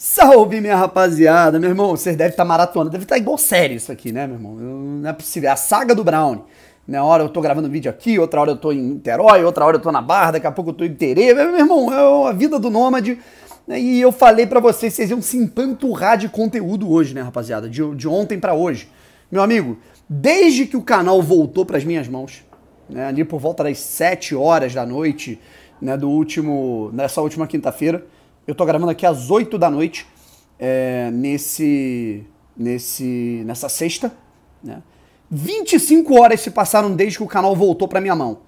Salve, minha rapaziada. Meu irmão, vocês devem estar tá Deve estar tá igual sério isso aqui, né, meu irmão? Não é possível. É a saga do Brown. Na né, hora eu tô gravando vídeo aqui, outra hora eu tô em Niterói, outra hora eu tô na Barra, daqui a pouco eu tô em Terê. Meu irmão, é a vida do nômade. Né, e eu falei para vocês, vocês iam se empanturrar de conteúdo hoje, né, rapaziada? De, de ontem para hoje. Meu amigo, desde que o canal voltou para as minhas mãos, né, ali por volta das 7 horas da noite, né, do último, nessa última quinta-feira, eu tô gravando aqui às 8 da noite, é, nesse, nesse, nessa sexta. Né? 25 horas se passaram desde que o canal voltou para minha mão.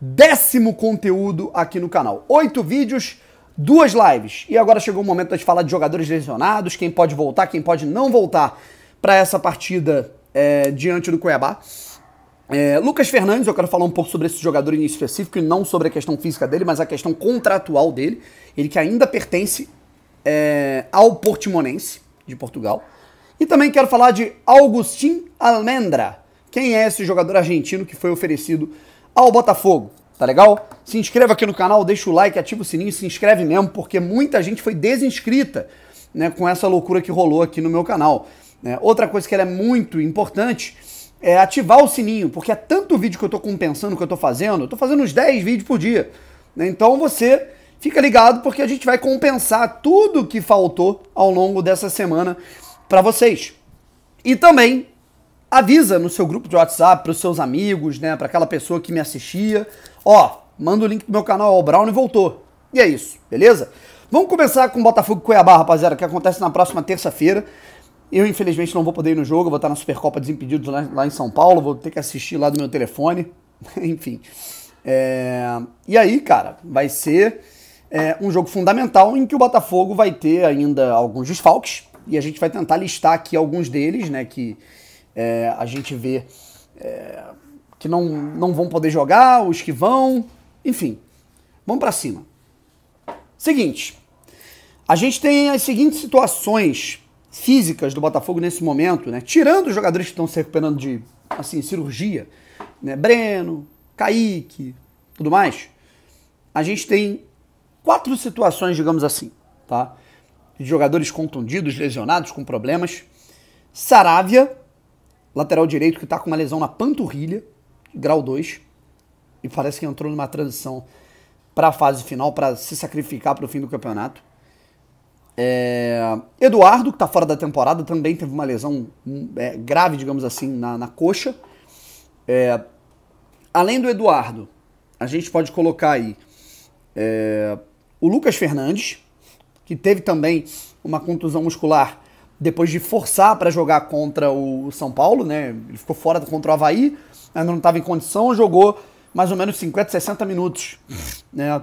Décimo conteúdo aqui no canal. Oito vídeos, duas lives. E agora chegou o momento de falar de jogadores lesionados, quem pode voltar, quem pode não voltar para essa partida é, diante do Cuiabá. É, Lucas Fernandes, eu quero falar um pouco sobre esse jogador em específico, e não sobre a questão física dele, mas a questão contratual dele. Ele que ainda pertence é, ao Portimonense, de Portugal. E também quero falar de Augustin Almendra. Quem é esse jogador argentino que foi oferecido ao Botafogo? Tá legal? Se inscreva aqui no canal, deixa o like, ativa o sininho, se inscreve mesmo, porque muita gente foi desinscrita né, com essa loucura que rolou aqui no meu canal. É, outra coisa que é muito importante é, ativar o sininho, porque é tanto vídeo que eu estou compensando que eu estou fazendo, eu estou fazendo uns 10 vídeos por dia. Né? Então você fica ligado porque a gente vai compensar tudo que faltou ao longo dessa semana para vocês. E também avisa no seu grupo de WhatsApp, para os seus amigos, né, para aquela pessoa que me assistia. Ó, manda o link do meu canal, ó, o Brown voltou. E é isso, beleza? Vamos começar com Botafogo e Cuiabá, rapaziada, que acontece na próxima terça-feira. Eu, infelizmente, não vou poder ir no jogo, vou estar na Supercopa Desimpedidos lá, lá em São Paulo, vou ter que assistir lá do meu telefone. Enfim. É... E aí, cara, vai ser é, um jogo fundamental em que o Botafogo vai ter ainda alguns desfalques. E a gente vai tentar listar aqui alguns deles, né? Que é, a gente vê é, que não, não vão poder jogar, os que vão. Enfim, vamos para cima. Seguinte. A gente tem as seguintes situações físicas do Botafogo nesse momento, né? Tirando os jogadores que estão se recuperando de assim, cirurgia, né? Breno, Kaique, tudo mais, a gente tem quatro situações, digamos assim, tá? De jogadores contundidos, lesionados, com problemas. Saravia, lateral direito que está com uma lesão na panturrilha, grau 2, e parece que entrou numa transição para a fase final para se sacrificar para o fim do campeonato. É, Eduardo, que está fora da temporada, também teve uma lesão hum, é, grave, digamos assim, na, na coxa. É, além do Eduardo, a gente pode colocar aí é, o Lucas Fernandes, que teve também uma contusão muscular depois de forçar para jogar contra o São Paulo, né? Ele ficou fora contra o Havaí, ainda não estava em condição, jogou mais ou menos 50, 60 minutos, né?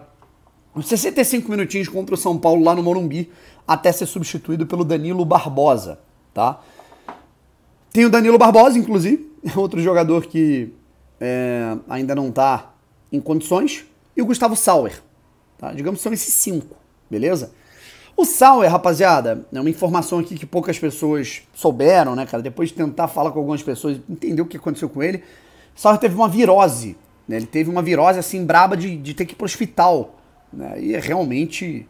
65 minutinhos contra o São Paulo lá no Morumbi, até ser substituído pelo Danilo Barbosa, tá? Tem o Danilo Barbosa, inclusive, outro jogador que é, ainda não está em condições, e o Gustavo Sauer, tá? Digamos que são esses cinco, beleza? O Sauer, rapaziada, é uma informação aqui que poucas pessoas souberam, né, cara? Depois de tentar falar com algumas pessoas, entender o que aconteceu com ele, Sauer teve uma virose, né? Ele teve uma virose, assim, braba de, de ter que ir pro hospital, né? E é realmente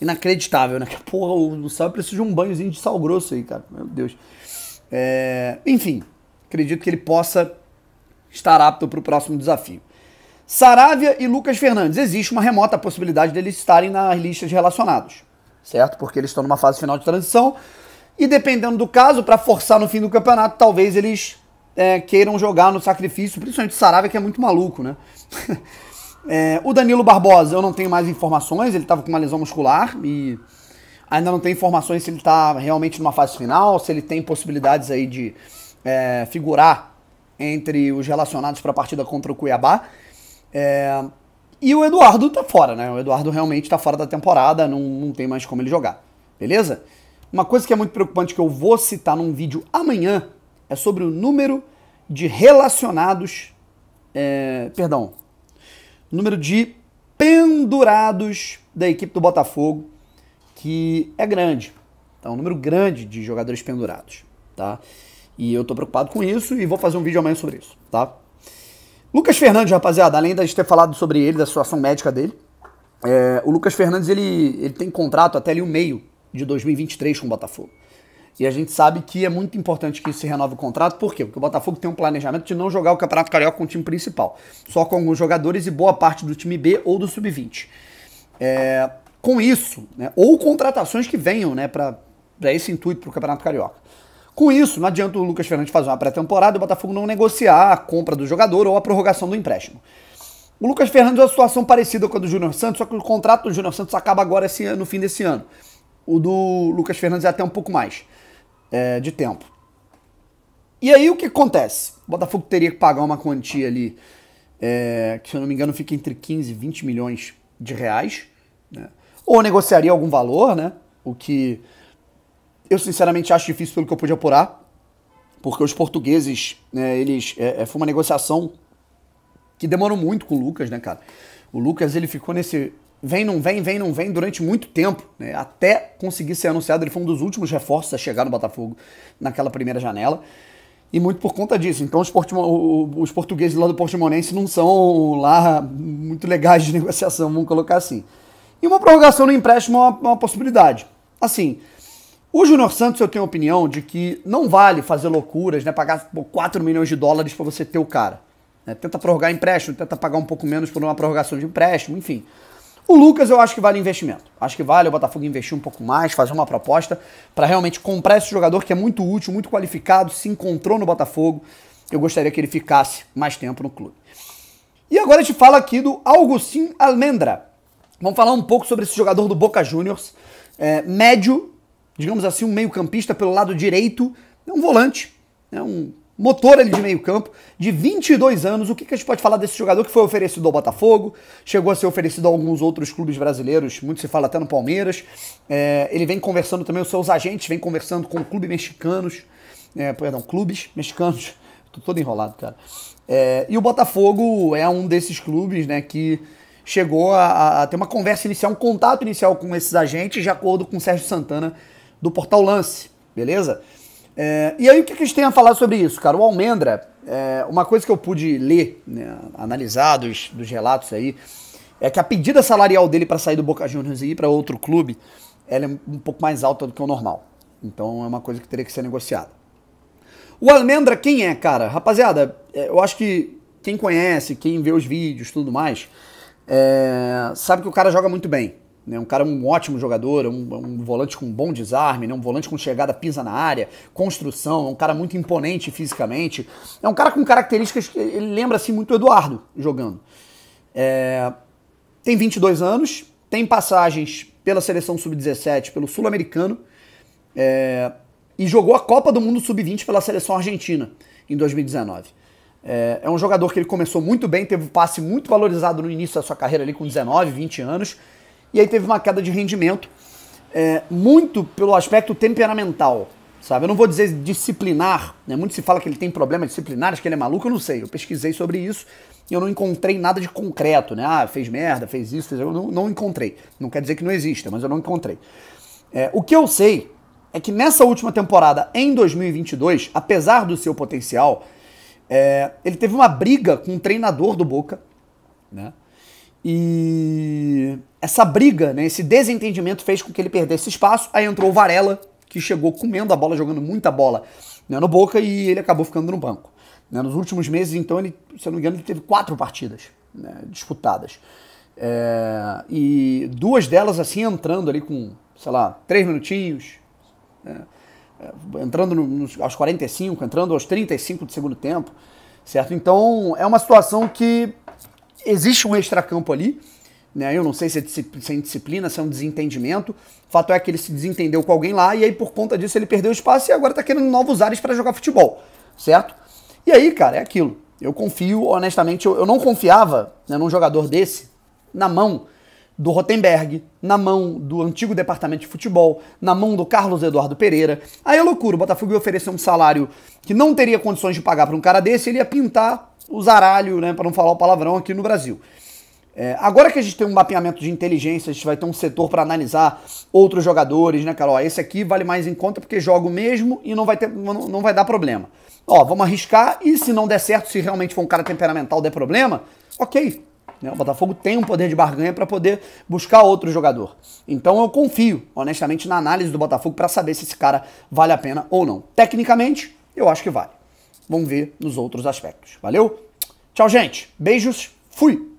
inacreditável, né? Que porra, o Gustavo precisa de um banhozinho de sal grosso aí, cara. Meu Deus. É... Enfim, acredito que ele possa estar apto para o próximo desafio. Saravia e Lucas Fernandes. Existe uma remota possibilidade deles estarem nas listas relacionados, certo? Porque eles estão numa fase final de transição. E dependendo do caso, para forçar no fim do campeonato, talvez eles é, queiram jogar no sacrifício, principalmente o Saravia, que é muito maluco, né? É, o Danilo Barbosa, eu não tenho mais informações, ele estava com uma lesão muscular e ainda não tem informações se ele está realmente numa fase final, se ele tem possibilidades aí de é, figurar entre os relacionados para a partida contra o Cuiabá. É, e o Eduardo está fora, né? O Eduardo realmente está fora da temporada, não, não tem mais como ele jogar, beleza? Uma coisa que é muito preocupante que eu vou citar num vídeo amanhã é sobre o número de relacionados. É, perdão, o número de pendurados da equipe do Botafogo, que é grande. Tá um número grande de jogadores pendurados, tá? E eu tô preocupado com isso e vou fazer um vídeo amanhã sobre isso, tá? Lucas Fernandes, rapaziada, além de ter falado sobre ele, da situação médica dele, é, o Lucas Fernandes ele, ele tem contrato até ali o meio de 2023 com o Botafogo. E a gente sabe que é muito importante que se renove o contrato, por quê? Porque o Botafogo tem um planejamento de não jogar o Campeonato Carioca com o time principal, só com alguns jogadores e boa parte do time B ou do sub-20. É, com isso, né, ou contratações que venham né, para esse intuito para o Campeonato Carioca. Com isso, não adianta o Lucas Fernandes fazer uma pré-temporada e o Botafogo não negociar a compra do jogador ou a prorrogação do empréstimo. O Lucas Fernandes é uma situação parecida com a do Júnior Santos, só que o contrato do Júnior Santos acaba agora esse, no fim desse ano. O do Lucas Fernandes é até um pouco mais é, de tempo. E aí o que acontece? O Botafogo teria que pagar uma quantia ali, é, que se eu não me engano fica entre 15 e 20 milhões de reais, né? ou negociaria algum valor, né? O que eu sinceramente acho difícil pelo que eu pude apurar, porque os portugueses, né, eles é, é foi uma negociação que demorou muito com o Lucas, né, cara? O Lucas ele ficou nesse vem, não vem, vem, não vem durante muito tempo, né? até conseguir ser anunciado. Ele foi um dos últimos reforços a chegar no Botafogo naquela primeira janela. E muito por conta disso. Então os, os portugueses lá do Portimonense não são lá muito legais de negociação, vamos colocar assim. E uma prorrogação no empréstimo é uma, é uma possibilidade. Assim, o Júnior Santos eu tenho a opinião de que não vale fazer loucuras, né? Pagar 4 milhões de dólares para você ter o cara. Né? Tenta prorrogar empréstimo, tenta pagar um pouco menos por uma prorrogação de empréstimo, enfim. O Lucas eu acho que vale investimento. Acho que vale o Botafogo investir um pouco mais, fazer uma proposta para realmente comprar esse jogador que é muito útil, muito qualificado, se encontrou no Botafogo. Eu gostaria que ele ficasse mais tempo no clube. E agora a gente fala aqui do Augustin Almendra. Vamos falar um pouco sobre esse jogador do Boca Juniors. É, médio, digamos assim, um meio-campista pelo lado direito, é um volante, é um motor ali de meio campo, de 22 anos. O que, que a gente pode falar desse jogador que foi oferecido ao Botafogo, chegou a ser oferecido a alguns outros clubes brasileiros, muito se fala até no Palmeiras. É, ele vem conversando também, os seus agentes vem conversando com clubes mexicanos, é, perdão, clubes mexicanos. Tô todo enrolado, cara. É, e o Botafogo é um desses clubes, né, que chegou a, a ter uma conversa inicial, um contato inicial com esses agentes, de acordo com o Sérgio Santana, do Portal Lance, beleza? É, e aí o que, a gente tem a falar sobre isso, cara? O Almendra, é, uma coisa que eu pude ler, né, analisar dos, dos relatos aí, é que a pedida salarial dele para sair do Boca Juniors e ir para outro clube, ela é um pouco mais alta do que o normal. Então é uma coisa que teria que ser negociada. O Almendra quem é, cara? Rapaziada, é, eu acho que quem conhece, quem vê os vídeos, tudo mais, é, sabe que o cara joga muito bem. Né? Um cara um ótimo jogador, um, um, volante com bom desarme, né? um volante com chegada pisa na área, construção, um cara muito imponente fisicamente. É um cara com características que ele lembra assim, muito o Eduardo jogando. É... Tem 22 anos, tem passagens pela seleção sub-17, pelo sul-americano, é... e jogou a Copa do Mundo sub-20 pela seleção argentina em 2019. É, é, um jogador que ele começou muito bem, teve um passe muito valorizado no início da sua carreira ali com 19, 20 anos. E aí teve uma queda de rendimento, é, muito pelo aspecto temperamental, sabe? Eu não vou dizer disciplinar, né? Muito se fala que ele tem problemas disciplinares, que ele é maluco, eu não sei. Eu pesquisei sobre isso e eu não encontrei nada de concreto, né? Ah, fez merda, fez isso, fez... eu não, não encontrei. Não quer dizer que não exista, mas eu não encontrei. É, o que eu sei é que nessa última temporada, em 2022, apesar do seu potencial, é, ele teve uma briga com o um treinador do Boca, né? E essa briga, né, esse desentendimento fez com que ele perdesse espaço. Aí entrou o Varela, que chegou comendo a bola, jogando muita bola né, no Boca, e ele acabou ficando no banco. Né, nos últimos meses, então, ele, se eu não me engano, ele teve quatro partidas né, disputadas. É, e duas delas, assim, entrando ali com, sei lá, três minutinhos, né, é, entrando nos, aos 45, entrando aos 35 do segundo tempo, certo? Então, é uma situação que existe um extracampo ali, né? Eu não sei se é, é disciplina, se é um desentendimento. O fato é que ele se desentendeu com alguém lá e aí por conta disso ele perdeu espaço e agora tá querendo novos ares para jogar futebol, certo? E aí, cara, é aquilo. Eu confio, honestamente, eu, eu não confiava né, num jogador desse na mão do Rotenberg, na mão do antigo departamento de futebol, na mão do Carlos Eduardo Pereira. Aí é loucura, o Botafogo ia oferecer um salário que não teria condições de pagar para um cara desse, ele ia pintar o zaralho, né, para não falar o palavrão aqui no Brasil. É, agora que a gente tem um mapeamento de inteligência, a gente vai ter um setor para analisar outros jogadores, né, cara? Ó, esse aqui vale mais em conta porque jogo mesmo e não vai, ter, não, não vai dar problema. Ó, vamos arriscar e se não der certo, se realmente for um cara temperamental der problema, ok. Né? O Botafogo tem um poder de barganha para poder buscar outro jogador. Então eu confio, honestamente, na análise do Botafogo para saber se esse cara vale a pena ou não. Tecnicamente, eu acho que vale. Vamos ver nos outros aspectos. Valeu? Tchau, gente. Beijos. Fui.